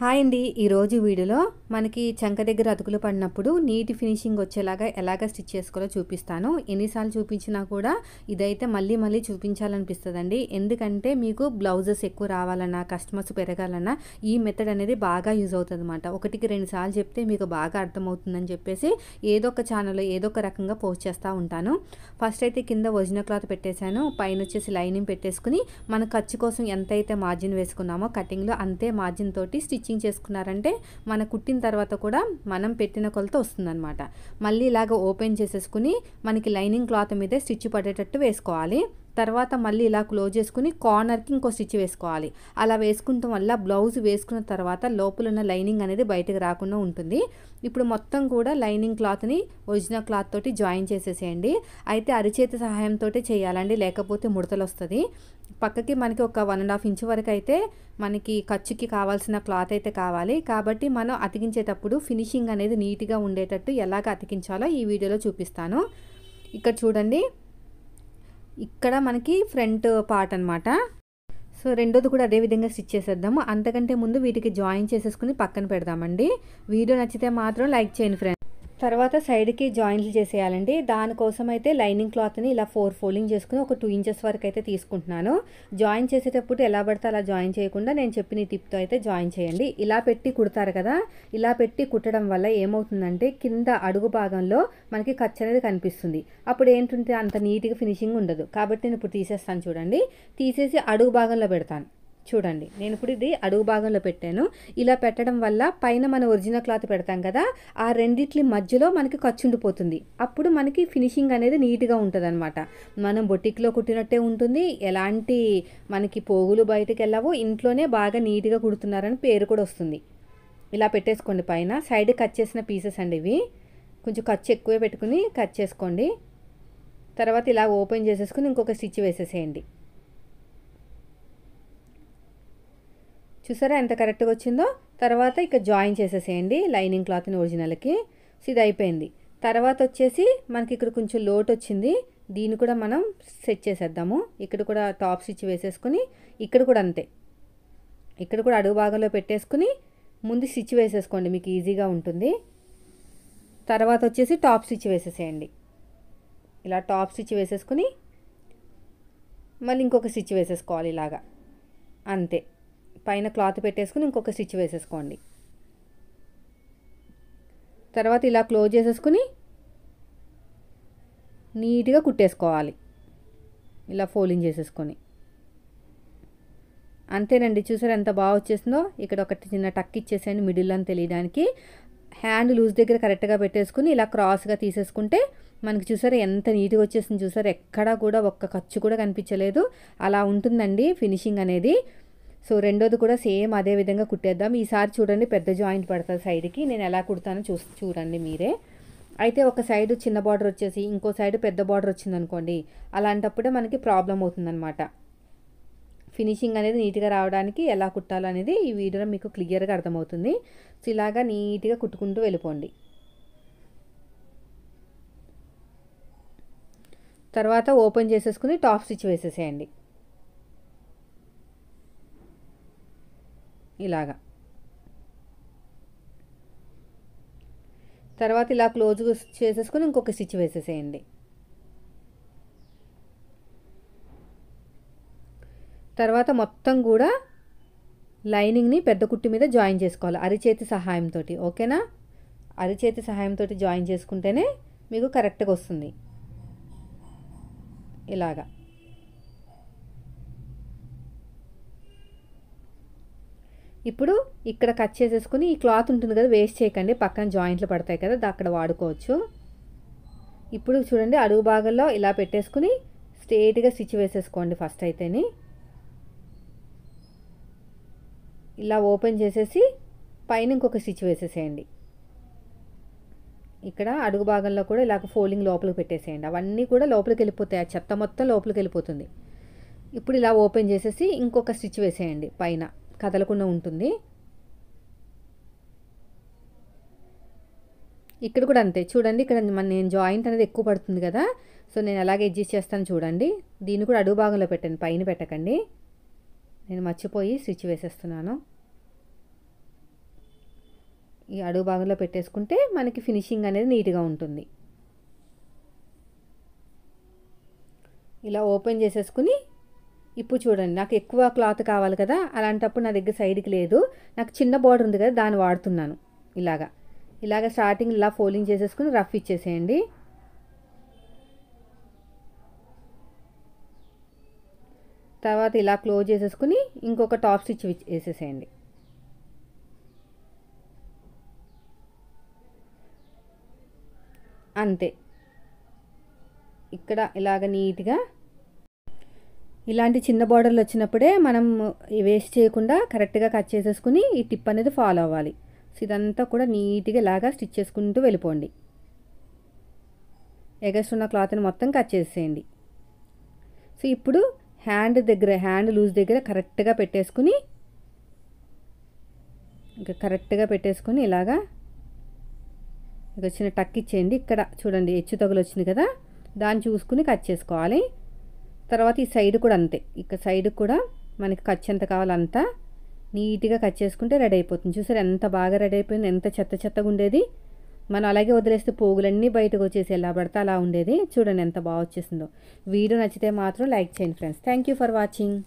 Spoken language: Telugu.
హాయ్ అండి ఈరోజు వీడియోలో మనకి చంక దగ్గర అతుకులు పడినప్పుడు నీటి ఫినిషింగ్ వచ్చేలాగా ఎలాగ స్టిచ్ చేసుకోవాలో చూపిస్తాను ఎన్నిసార్లు చూపించినా కూడా ఇదైతే మళ్ళీ మళ్ళీ చూపించాలనిపిస్తుందండి ఎందుకంటే మీకు బ్లౌజెస్ ఎక్కువ రావాలన్నా కస్టమర్స్ పెరగాలన్నా ఈ మెథడ్ అనేది బాగా యూజ్ అవుతుంది అనమాట ఒకటికి రెండు సార్లు చెప్తే మీకు బాగా అర్థమవుతుందని చెప్పేసి ఏదో ఒక ఛానల్లో ఏదో ఒక రకంగా పోస్ట్ చేస్తూ ఉంటాను ఫస్ట్ అయితే కింద ఒరిజినల్ క్లాత్ పెట్టేశాను పైన వచ్చేసి లైనింగ్ పెట్టేసుకుని మన ఖర్చు కోసం ఎంత అయితే మార్జిన్ వేసుకున్నామో కటింగ్లో అంతే మార్జిన్ తోటి స్టిచ్ స్టిచ్చింగ్ చేసుకున్నారంటే మన కుట్టిన తర్వాత కూడా మనం పెట్టిన కొలత వస్తుందన్నమాట మళ్ళీ ఇలాగ ఓపెన్ చేసేసుకుని మనకి లైనింగ్ క్లాత్ మీదే స్టిచ్ పడేటట్టు వేసుకోవాలి తర్వాత మళ్ళీ ఇలా క్లోజ్ చేసుకుని కార్నర్కి ఇంకో స్టిచ్ వేసుకోవాలి అలా వేసుకుంటాం వల్ల బ్లౌజ్ వేసుకున్న తర్వాత లోపల ఉన్న లైనింగ్ అనేది బయటకు రాకుండా ఉంటుంది ఇప్పుడు మొత్తం కూడా లైనింగ్ క్లాత్ని ఒరిజినల్ క్లాత్ తోటి జాయిన్ చేసేసేయండి అయితే అరిచేతి సహాయంతో చేయాలండి లేకపోతే ముడతలు వస్తుంది పక్కకి మనకి ఒక వన్ అండ్ హాఫ్ ఇంచ్ వరకు అయితే మనకి ఖర్చుకి కావాల్సిన క్లాత్ అయితే కావాలి కాబట్టి మనం అతికించేటప్పుడు ఫినిషింగ్ అనేది నీట్గా ఉండేటట్టు ఎలాగ అతికించాలో ఈ వీడియోలో చూపిస్తాను ఇక్కడ చూడండి ఇక్కడ మనకి ఫ్రంట్ పార్ట్ అనమాట సో రెండోది కూడా అదే విధంగా స్టిచ్ చేసేద్దాము అంతకంటే ముందు వీటికి జాయిన్ చేసేసుకుని పక్కన పెడదామండి వీడియో నచ్చితే మాత్రం లైక్ చేయండి ఫ్రెండ్స్ తర్వాత సైడ్కి జాయింట్లు చేసేయాలండి దానికోసం అయితే లైనింగ్ క్లాత్ని ఇలా ఫోర్ ఫోల్డింగ్ చేసుకుని ఒక టూ ఇంచెస్ వరకు అయితే తీసుకుంటున్నాను జాయిన్ చేసేటప్పుడు ఎలా పడితే అలా జాయిన్ చేయకుండా నేను చెప్పిన టిప్తో అయితే జాయిన్ చేయండి ఇలా పెట్టి కుడతారు కదా ఇలా పెట్టి కుట్టడం వల్ల ఏమవుతుందంటే కింద అడుగు భాగంలో మనకి ఖర్చు అనేది కనిపిస్తుంది అప్పుడు ఏంటంటే అంత నీట్గా ఫినిషింగ్ ఉండదు కాబట్టి నేను ఇప్పుడు తీసేస్తాను చూడండి తీసేసి అడుగు భాగంలో పెడతాను చూడండి నేను ఇప్పుడు ఇది అడుగు భాగంలో పెట్టాను ఇలా పెట్టడం వల్ల పైన మనం ఒరిజినల్ క్లాత్ పెడతాం కదా ఆ రెండిట్లి మధ్యలో మనకి ఖర్చు ఉండిపోతుంది అప్పుడు మనకి ఫినిషింగ్ అనేది నీట్గా ఉంటుంది అనమాట మనం బొటిక్లో కుట్టినట్టే ఉంటుంది ఎలాంటి మనకి పోగులు బయటకు వెళ్ళావో ఇంట్లోనే బాగా నీట్గా కుడుతున్నారని పేరు కూడా వస్తుంది ఇలా పెట్టేసుకోండి పైన సైడ్ కట్ చేసిన పీసెస్ అండి ఇవి కొంచెం ఖర్చు ఎక్కువే పెట్టుకుని కట్ చేసుకోండి తర్వాత ఇలా ఓపెన్ చేసేసుకుని ఇంకొక స్టిచ్ వేసేసేయండి చూసారా ఎంత కరెక్ట్గా వచ్చిందో తర్వాత ఇక జాయిన్ చేసేసేయండి లైనింగ్ క్లాత్ని ఒరిజినల్కి సో ఇది అయిపోయింది తర్వాత వచ్చేసి మనకి ఇక్కడ కొంచెం లోటు వచ్చింది దీన్ని కూడా మనం సెట్ చేసేద్దాము ఇక్కడ కూడా టాప్ స్టిచ్ వేసేసుకుని ఇక్కడ కూడా అంతే ఇక్కడ కూడా అడుగు భాగంలో పెట్టేసుకుని ముందు స్టిచ్ వేసేసుకోండి మీకు ఈజీగా ఉంటుంది తర్వాత వచ్చేసి టాప్ స్టిచ్ వేసేసేయండి ఇలా టాప్ స్టిచ్ వేసేసుకుని మళ్ళీ ఇంకొక స్టిచ్ వేసేసుకోవాలి ఇలాగా అంతే పైన క్లాత్ పెట్టేసుకుని ఇంకొక స్టిచ్ వేసేసుకోండి తర్వాత ఇలా క్లోజ్ చేసేసుకుని నీట్గా కుట్టేసుకోవాలి ఇలా ఫోలింగ్ చేసేసుకొని అంతేనండి చూసారు ఎంత బాగా వచ్చేసిందో ఇక్కడ ఒకటి చిన్న టక్ ఇచ్చేసేయండి మిడిల్ అని తెలియడానికి హ్యాండ్ లూజ్ దగ్గర కరెక్ట్గా పెట్టేసుకుని ఇలా క్రాస్గా తీసేసుకుంటే మనకి చూసారు ఎంత నీట్గా వచ్చేసింది చూసారు ఎక్కడా కూడా ఒక్క ఖర్చు కూడా కనిపించలేదు అలా ఉంటుందండి ఫినిషింగ్ అనేది సో రెండోది కూడా సేమ్ అదే విధంగా కుట్టేద్దాం ఈసారి చూడండి పెద్ద జాయింట్ పడుతుంది సైడ్కి నేను ఎలా కుడతానో చూ చూడండి మీరే అయితే ఒక సైడ్ చిన్న బార్డర్ వచ్చేసి ఇంకో సైడ్ పెద్ద బార్డర్ వచ్చిందనుకోండి అలాంటప్పుడే మనకి ప్రాబ్లం అవుతుందన్నమాట ఫినిషింగ్ అనేది నీట్గా రావడానికి ఎలా కుట్టాలనేది ఈ వీడియోలో మీకు క్లియర్గా అర్థమవుతుంది సో ఇలాగా నీట్గా కుట్టుకుంటూ వెళ్ళిపోండి తర్వాత ఓపెన్ చేసేసుకుని టాప్ స్టిచ్ వేసేసేయండి ఇలాగా తర్వాత ఇలా క్లోజ్ చేసేసుకొని ఇంకొక స్టిచ్ వేసేసేయండి తర్వాత మొత్తం కూడా లైనింగ్ని పెద్ద కుట్టి మీద జాయిన్ చేసుకోవాలి అరిచేతి సహాయంతో ఓకేనా అరిచేతి సహాయంతో జాయిన్ చేసుకుంటేనే మీకు కరెక్ట్గా వస్తుంది ఇలాగా ఇప్పుడు ఇక్కడ కట్ చేసేసుకుని ఈ క్లాత్ ఉంటుంది కదా వేస్ట్ చేయకండి పక్కన జాయింట్లు పడతాయి కదా అక్కడ వాడుకోవచ్చు ఇప్పుడు చూడండి అడుగు భాగంలో ఇలా పెట్టేసుకుని స్ట్రేట్గా స్టిచ్ వేసేసుకోండి ఫస్ట్ అయితేని ఇలా ఓపెన్ చేసేసి పైన ఇంకొక స్టిచ్ వేసేసేయండి ఇక్కడ అడుగు భాగంలో కూడా ఇలాగ ఫోల్డింగ్ లోపలికి పెట్టేసేయండి అవన్నీ కూడా లోపలికి వెళ్ళిపోతాయి ఆ చెత్త మొత్తం లోపలికి వెళ్ళిపోతుంది ఇప్పుడు ఇలా ఓపెన్ చేసేసి ఇంకొక స్టిచ్ వేసేయండి పైన కదలకుండా ఉంటుంది ఇక్కడ కూడా అంతే చూడండి ఇక్కడ మన నేను జాయింట్ అనేది ఎక్కువ పడుతుంది కదా సో నేను అలాగే అడ్జస్ట్ చేస్తాను చూడండి దీన్ని కూడా అడుగు భాగంలో పెట్టండి పైన పెట్టకండి నేను మర్చిపోయి స్విచ్ వేసేస్తున్నాను ఈ అడుగు భాగంలో పెట్టేసుకుంటే మనకి ఫినిషింగ్ అనేది నీట్గా ఉంటుంది ఇలా ఓపెన్ చేసేసుకుని ఇప్పుడు చూడండి నాకు ఎక్కువ క్లాత్ కావాలి కదా అలాంటప్పుడు నా దగ్గర సైడ్కి లేదు నాకు చిన్న బార్డర్ ఉంది కదా దాన్ని వాడుతున్నాను ఇలాగా ఇలాగ స్టార్టింగ్ ఇలా ఫోల్డింగ్ చేసేసుకుని రఫ్ ఇచ్చేసేయండి తర్వాత ఇలా క్లోజ్ చేసేసుకుని ఇంకొక టాప్ స్టిచ్ వేసేసేయండి అంతే ఇక్కడ ఇలాగ నీట్గా ఇలాంటి చిన్న బార్డర్లు వచ్చినప్పుడే మనం వేస్ట్ చేయకుండా కరెక్ట్గా కట్ చేసేసుకుని ఈ టిప్ అనేది ఫాలో అవ్వాలి సో ఇదంతా కూడా నీట్గా ఇలాగా స్టిచ్ చేసుకుంటూ వెళ్ళిపోండి ఎగస్ట్ ఉన్న క్లాత్ని మొత్తం కట్ చేసేయండి సో ఇప్పుడు హ్యాండ్ దగ్గర హ్యాండ్ లూజ్ దగ్గర కరెక్ట్గా పెట్టేసుకుని ఇంకా కరెక్ట్గా పెట్టేసుకుని ఇలాగా ఇక చిన్న టక్ ఇచ్చేయండి ఇక్కడ చూడండి హెచ్చు తగులు వచ్చింది కదా దాన్ని చూసుకుని కట్ చేసుకోవాలి తర్వాత ఈ సైడ్ కూడా అంతే ఇక సైడ్ కూడా మనకి ఖర్చు ఎంత కావాలంతా నీట్గా కట్ చేసుకుంటే రెడీ అయిపోతుంది చూసారు ఎంత బాగా రెడీ అయిపోయింది ఎంత చెత్త చెత్తగా ఉండేది మనం అలాగే వదిలేస్తే పోగులన్నీ బయటకు వచ్చేసి ఎలా పడితే అలా ఉండేది చూడండి ఎంత బాగా వచ్చేసిందో వీడియో నచ్చితే మాత్రం లైక్ చేయండి friends thank you for watching